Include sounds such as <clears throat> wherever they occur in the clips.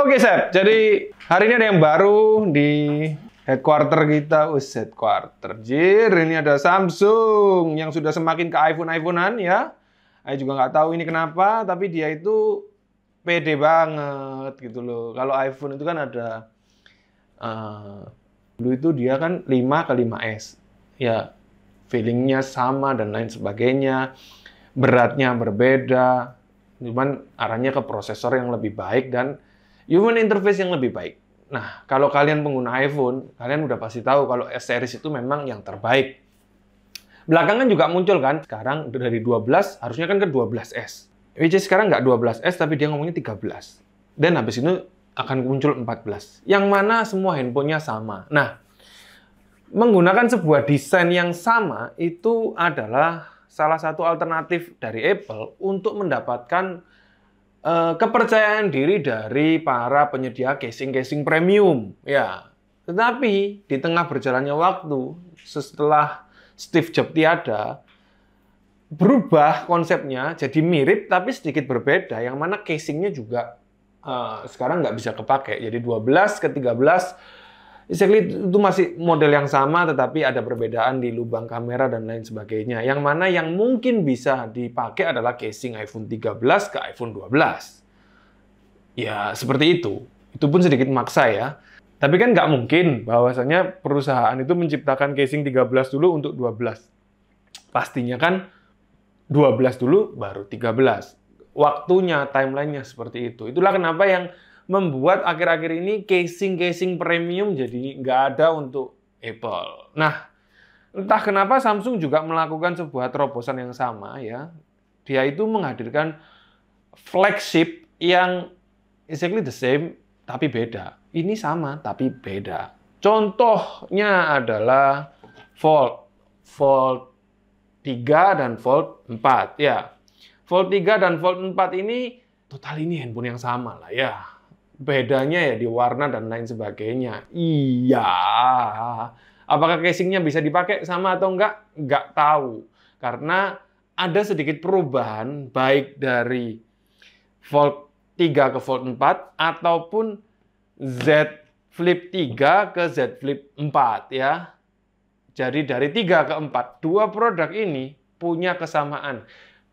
Oke, Seth. Jadi hari ini ada yang baru di headquarter kita. Us headquarter. Jir, ini ada Samsung yang sudah semakin ke iPhone-iPhonean ya. Saya juga nggak tahu ini kenapa, tapi dia itu pede banget gitu loh. Kalau iPhone itu kan ada uh, dulu itu dia kan 5 ke 5S. Ya, feelingnya sama dan lain sebagainya. Beratnya berbeda, cuman arahnya ke prosesor yang lebih baik dan human interface yang lebih baik. Nah, kalau kalian pengguna iPhone, kalian udah pasti tahu kalau S series itu memang yang terbaik. Belakangan juga muncul kan, sekarang dari 12 harusnya kan ke 12S. Which is sekarang nggak 12S tapi dia ngomongnya 13. Dan habis itu akan muncul 14. Yang mana semua handphonenya sama. Nah, menggunakan sebuah desain yang sama itu adalah salah satu alternatif dari Apple untuk mendapatkan Eh, kepercayaan diri dari para penyedia casing-casing premium. Ya, tetapi di tengah berjalannya waktu setelah Steve Jobs tiada, berubah konsepnya jadi mirip tapi sedikit berbeda yang mana casingnya juga uh, sekarang nggak bisa kepake jadi 12 ke 13 Exactly itu masih model yang sama tetapi ada perbedaan di lubang kamera dan lain sebagainya. Yang mana yang mungkin bisa dipakai adalah casing iPhone 13 ke iPhone 12. Ya seperti itu. Itu pun sedikit maksa ya. Tapi kan nggak mungkin bahwasanya perusahaan itu menciptakan casing 13 dulu untuk 12. Pastinya kan 12 dulu baru 13. Waktunya, timelinenya seperti itu. Itulah kenapa yang membuat akhir-akhir ini casing-casing premium jadi nggak ada untuk Apple. Nah, entah kenapa Samsung juga melakukan sebuah terobosan yang sama ya. Dia itu menghadirkan flagship yang exactly the same tapi beda. Ini sama tapi beda. Contohnya adalah Fold, Fold 3 dan Fold 4 ya. Fold 3 dan Fold 4 ini total ini handphone yang sama lah ya bedanya ya di warna dan lain sebagainya. Iya. Apakah casingnya bisa dipakai sama atau enggak? Enggak tahu. Karena ada sedikit perubahan baik dari volt 3 ke volt 4 ataupun Z Flip 3 ke Z Flip 4 ya. Jadi dari 3 ke 4, dua produk ini punya kesamaan.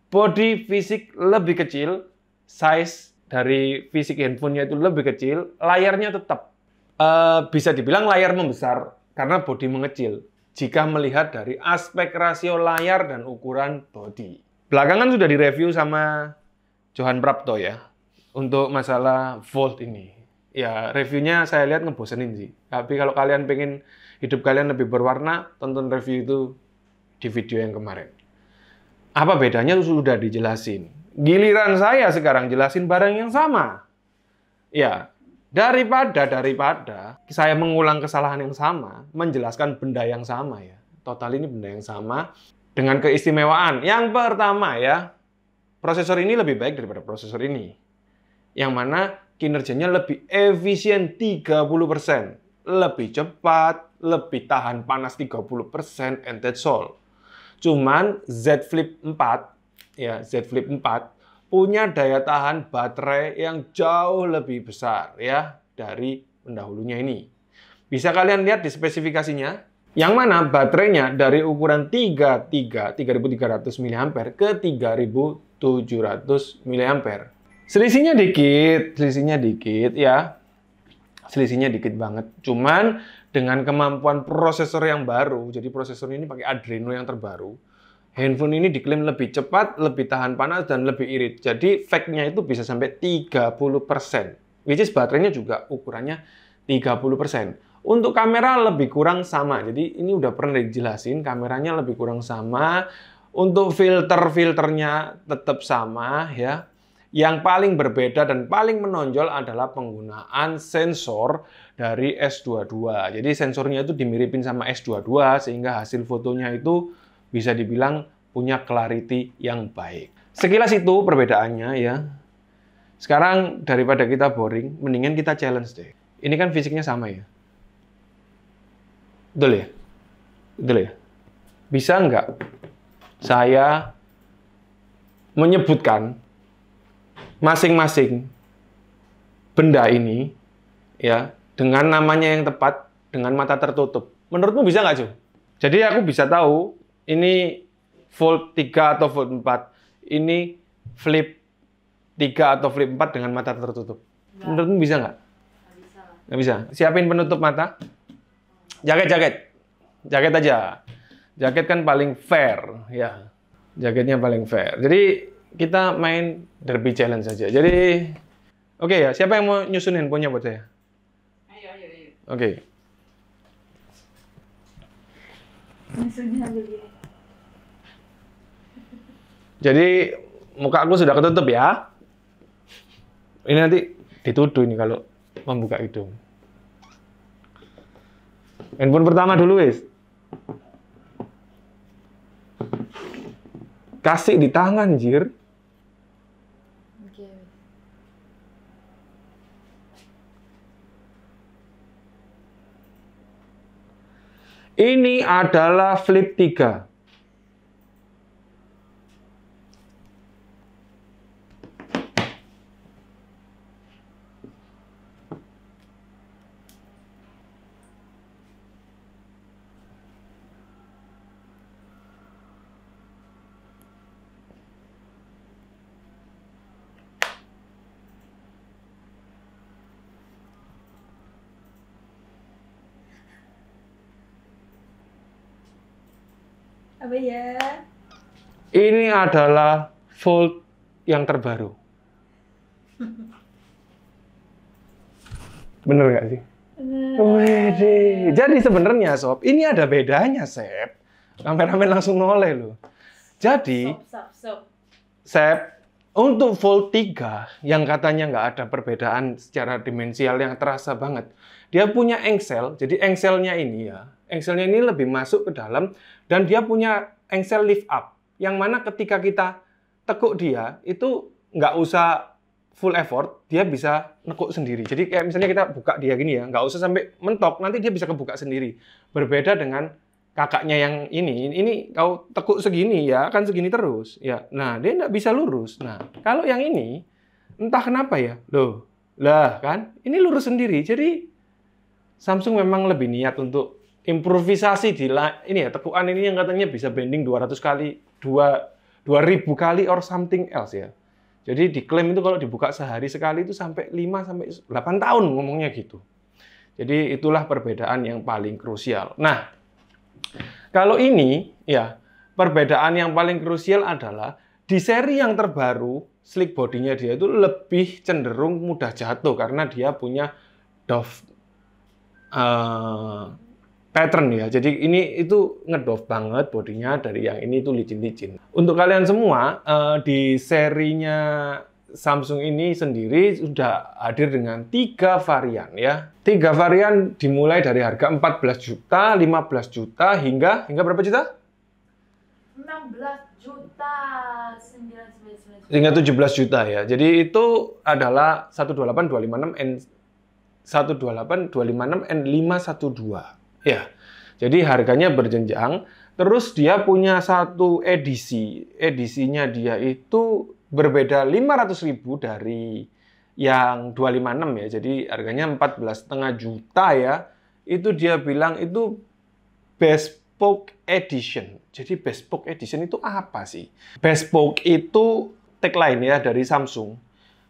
Body fisik lebih kecil, size dari fisik handphonenya itu lebih kecil, layarnya tetap uh, bisa dibilang layar membesar karena bodi mengecil jika melihat dari aspek rasio layar dan ukuran bodi, Belakangan sudah direview sama Johan Prapto ya untuk masalah volt ini. Ya, reviewnya saya lihat ngebosenin sih. Tapi kalau kalian pengen hidup kalian lebih berwarna, tonton review itu di video yang kemarin. Apa bedanya sudah dijelasin Giliran saya sekarang jelasin barang yang sama. Ya, daripada daripada saya mengulang kesalahan yang sama, menjelaskan benda yang sama ya. Total ini benda yang sama dengan keistimewaan. Yang pertama ya, prosesor ini lebih baik daripada prosesor ini. Yang mana kinerjanya lebih efisien 30%, lebih cepat, lebih tahan panas 30% and that's all. Cuman Z Flip 4 ya Z Flip 4 punya daya tahan baterai yang jauh lebih besar ya dari pendahulunya ini. Bisa kalian lihat di spesifikasinya, yang mana baterainya dari ukuran 33 3300 mAh ke 3700 mAh. Selisihnya dikit, selisihnya dikit ya. Selisihnya dikit banget. Cuman dengan kemampuan prosesor yang baru, jadi prosesor ini pakai Adreno yang terbaru, handphone ini diklaim lebih cepat, lebih tahan panas, dan lebih irit. Jadi fake nya itu bisa sampai 30%. Which is baterainya juga ukurannya 30%. Untuk kamera lebih kurang sama. Jadi ini udah pernah dijelasin, kameranya lebih kurang sama. Untuk filter-filternya tetap sama ya. Yang paling berbeda dan paling menonjol adalah penggunaan sensor dari S22. Jadi sensornya itu dimiripin sama S22 sehingga hasil fotonya itu bisa dibilang punya clarity yang baik. Sekilas itu perbedaannya ya. Sekarang daripada kita boring, mendingan kita challenge deh. Ini kan fisiknya sama ya. Betul ya? Betul ya? Bisa nggak saya menyebutkan masing-masing benda ini ya dengan namanya yang tepat dengan mata tertutup. Menurutmu bisa nggak, Jo? Jadi aku bisa tahu ini volt 3 atau volt 4. Ini flip 3 atau flip 4 dengan mata tertutup. Enggak. Menurutmu bisa nggak? Nggak bisa. bisa. Siapin penutup mata. Jaket, jaket. Jaket aja. Jaket kan paling fair, ya. Jaketnya paling fair. Jadi kita main derby challenge saja. Jadi, oke okay ya. Siapa yang mau nyusun handphonenya buat saya? Ayo, ayo, ayo. Oke. Okay. Nyusunnya begini. Jadi muka aku sudah ketutup ya. Ini nanti dituduh ini kalau membuka hidung. Handphone pertama dulu wis. Kasih di tangan jir. Ini adalah flip 3. Apa ya? Ini adalah Fold yang terbaru. <laughs> Bener nggak sih? Bener. Jadi sebenarnya sob, ini ada bedanya sep. Kameramen langsung noleh loh. Jadi, sep untuk Fold 3 yang katanya nggak ada perbedaan secara dimensial yang terasa banget, dia punya engsel. Jadi engselnya ini ya, Engselnya ini lebih masuk ke dalam dan dia punya engsel lift up yang mana ketika kita tekuk dia itu nggak usah full effort dia bisa nekuk sendiri. Jadi kayak misalnya kita buka dia gini ya, nggak usah sampai mentok, nanti dia bisa kebuka sendiri. Berbeda dengan kakaknya yang ini, ini kau tekuk segini ya, akan segini terus. Ya, nah dia nggak bisa lurus. Nah kalau yang ini entah kenapa ya, loh, lah kan, ini lurus sendiri. Jadi Samsung memang lebih niat untuk improvisasi di ini ya tekuan ini yang katanya bisa bending 200 kali dua ribu kali or something else ya. Jadi diklaim itu kalau dibuka sehari sekali itu sampai 5 sampai delapan tahun ngomongnya gitu. Jadi itulah perbedaan yang paling krusial. Nah, kalau ini ya perbedaan yang paling krusial adalah di seri yang terbaru slick bodinya dia itu lebih cenderung mudah jatuh karena dia punya doff uh, pattern ya. Jadi ini itu ngedove banget bodinya dari yang ini itu licin-licin. Untuk kalian semua eh, di serinya Samsung ini sendiri sudah hadir dengan tiga varian ya. Tiga varian dimulai dari harga 14 juta, 15 juta hingga hingga berapa juta? 16 juta 999 hingga 17 juta ya. Jadi itu adalah 128 256 N 128 256 N 512. Ya, jadi harganya berjenjang. Terus dia punya satu edisi, edisinya dia itu berbeda 500 ribu dari yang 256 ya, jadi harganya 14,5 juta ya. Itu dia bilang itu bespoke edition. Jadi bespoke edition itu apa sih? Bespoke itu tagline ya dari Samsung.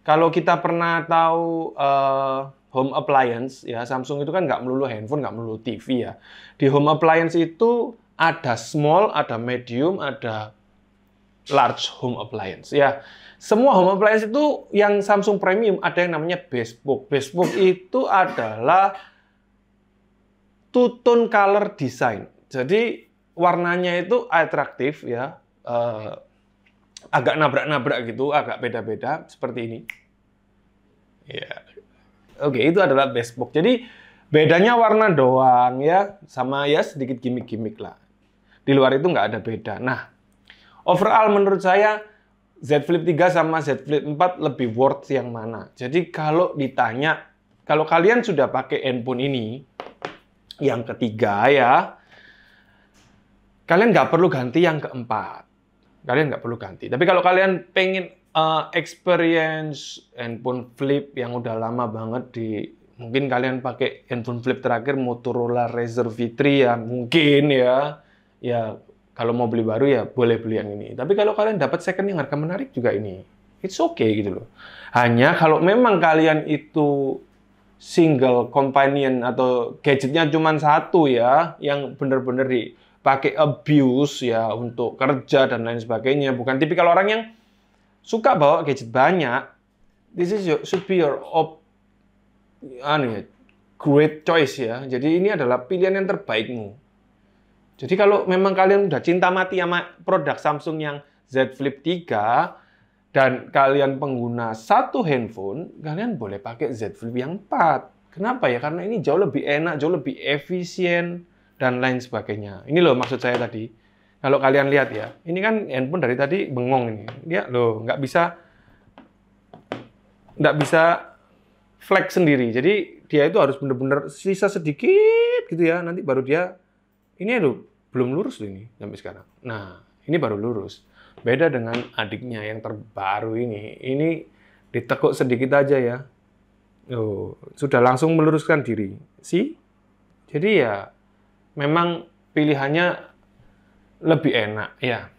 Kalau kita pernah tahu uh, home appliance ya Samsung itu kan nggak melulu handphone nggak melulu TV ya di home appliance itu ada small ada medium ada large home appliance ya semua home appliance itu yang Samsung premium ada yang namanya Facebook Facebook itu adalah two tone color design jadi warnanya itu atraktif ya uh, agak nabrak-nabrak gitu agak beda-beda seperti ini ya Oke, itu adalah Facebook. Jadi bedanya warna doang ya, sama ya sedikit gimmick-gimmick lah. Di luar itu nggak ada beda. Nah, overall menurut saya Z Flip 3 sama Z Flip 4 lebih worth yang mana? Jadi kalau ditanya, kalau kalian sudah pakai handphone ini, yang ketiga ya, kalian nggak perlu ganti yang keempat. Kalian nggak perlu ganti. Tapi kalau kalian pengen uh, experience handphone flip yang udah lama banget di mungkin kalian pakai handphone flip terakhir Motorola Razr V3 ya mungkin ya ya kalau mau beli baru ya boleh beli yang ini tapi kalau kalian dapat second yang harga menarik juga ini it's okay gitu loh hanya kalau memang kalian itu single companion atau gadgetnya cuma satu ya yang bener-bener di dipakai abuse ya untuk kerja dan lain sebagainya bukan tipikal orang yang suka bawa gadget banyak, this is your, should be your op, anu ya, great choice ya. Jadi ini adalah pilihan yang terbaikmu. Jadi kalau memang kalian udah cinta mati sama produk Samsung yang Z Flip 3 dan kalian pengguna satu handphone, kalian boleh pakai Z Flip yang 4. Kenapa ya? Karena ini jauh lebih enak, jauh lebih efisien dan lain sebagainya. Ini loh maksud saya tadi kalau kalian lihat ya, ini kan handphone dari tadi bengong ini. Dia loh nggak bisa nggak bisa flex sendiri. Jadi dia itu harus benar-benar sisa sedikit gitu ya. Nanti baru dia ini aduh belum lurus ini sampai sekarang. Nah ini baru lurus. Beda dengan adiknya yang terbaru ini. Ini ditekuk sedikit aja ya. Oh, sudah langsung meluruskan diri. sih. Jadi ya memang pilihannya lebih enak ya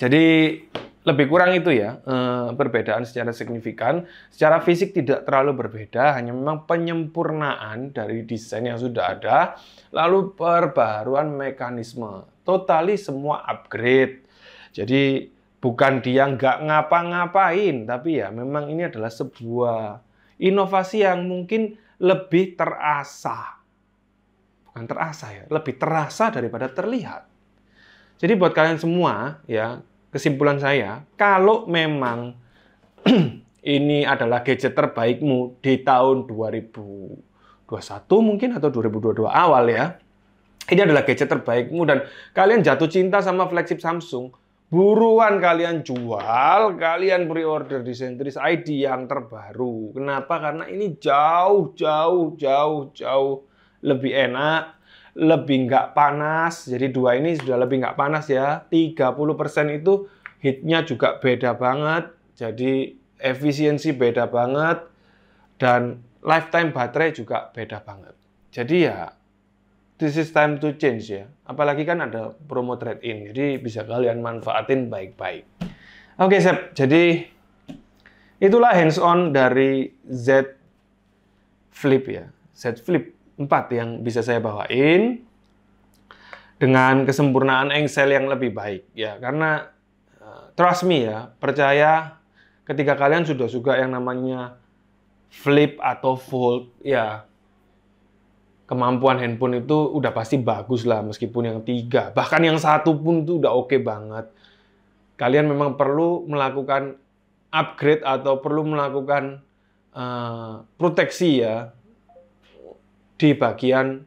jadi lebih kurang itu ya eh, perbedaan secara signifikan secara fisik tidak terlalu berbeda hanya memang penyempurnaan dari desain yang sudah ada lalu perbaruan mekanisme totali semua upgrade jadi bukan dia nggak ngapa-ngapain tapi ya memang ini adalah sebuah inovasi yang mungkin lebih terasa bukan terasa ya lebih terasa daripada terlihat jadi buat kalian semua ya, kesimpulan saya, kalau memang <clears throat> ini adalah gadget terbaikmu di tahun 2021 mungkin atau 2022 awal ya. Ini adalah gadget terbaikmu dan kalian jatuh cinta sama flagship Samsung, buruan kalian jual, kalian pre-order di Sentris ID yang terbaru. Kenapa? Karena ini jauh jauh jauh jauh lebih enak, lebih nggak panas. Jadi dua ini sudah lebih nggak panas ya. 30% itu hitnya juga beda banget. Jadi efisiensi beda banget. Dan lifetime baterai juga beda banget. Jadi ya, this is time to change ya. Apalagi kan ada promo trade-in. Jadi bisa kalian manfaatin baik-baik. Oke, okay, Sep. Jadi itulah hands-on dari Z Flip ya. Z Flip empat yang bisa saya bawain dengan kesempurnaan engsel yang lebih baik ya karena eh, trust me ya percaya ketika kalian sudah suka yang namanya flip atau fold ya kemampuan handphone itu udah pasti bagus lah meskipun yang tiga bahkan yang satu pun tuh udah oke okay banget kalian memang perlu melakukan upgrade atau perlu melakukan uh, proteksi ya di bagian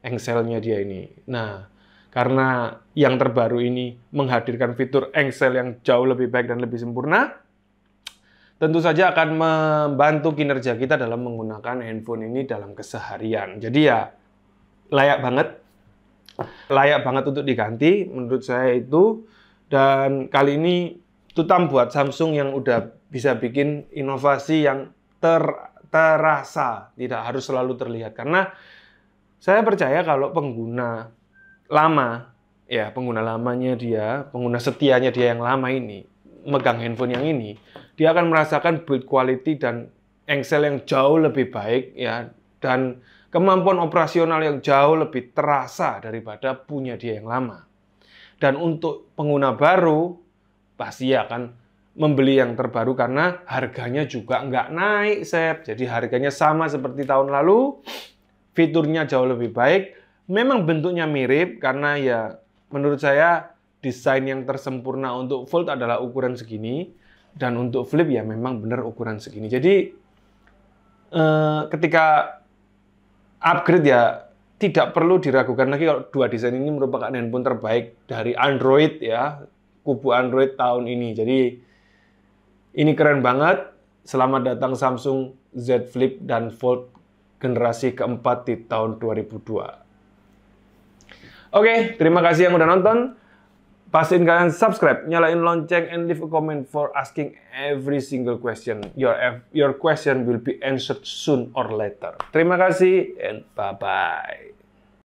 engselnya dia ini. Nah, karena yang terbaru ini menghadirkan fitur engsel yang jauh lebih baik dan lebih sempurna, tentu saja akan membantu kinerja kita dalam menggunakan handphone ini dalam keseharian. Jadi ya layak banget, layak banget untuk diganti menurut saya itu. Dan kali ini tutam buat Samsung yang udah bisa bikin inovasi yang ter terasa, tidak harus selalu terlihat. Karena saya percaya kalau pengguna lama, ya pengguna lamanya dia, pengguna setianya dia yang lama ini, megang handphone yang ini, dia akan merasakan build quality dan engsel yang jauh lebih baik ya dan kemampuan operasional yang jauh lebih terasa daripada punya dia yang lama. Dan untuk pengguna baru pasti akan membeli yang terbaru karena harganya juga nggak naik, Sep. Jadi harganya sama seperti tahun lalu, fiturnya jauh lebih baik. Memang bentuknya mirip karena ya menurut saya desain yang tersempurna untuk fold adalah ukuran segini dan untuk flip ya memang benar ukuran segini. Jadi eh, ketika upgrade ya tidak perlu diragukan lagi kalau dua desain ini merupakan handphone terbaik dari Android ya kubu Android tahun ini. Jadi ini keren banget. Selamat datang Samsung Z Flip dan Fold generasi keempat di tahun 2002. Oke, terima kasih yang udah nonton. Pastiin kalian subscribe, nyalain lonceng, and leave a comment for asking every single question. Your, your question will be answered soon or later. Terima kasih, and bye-bye.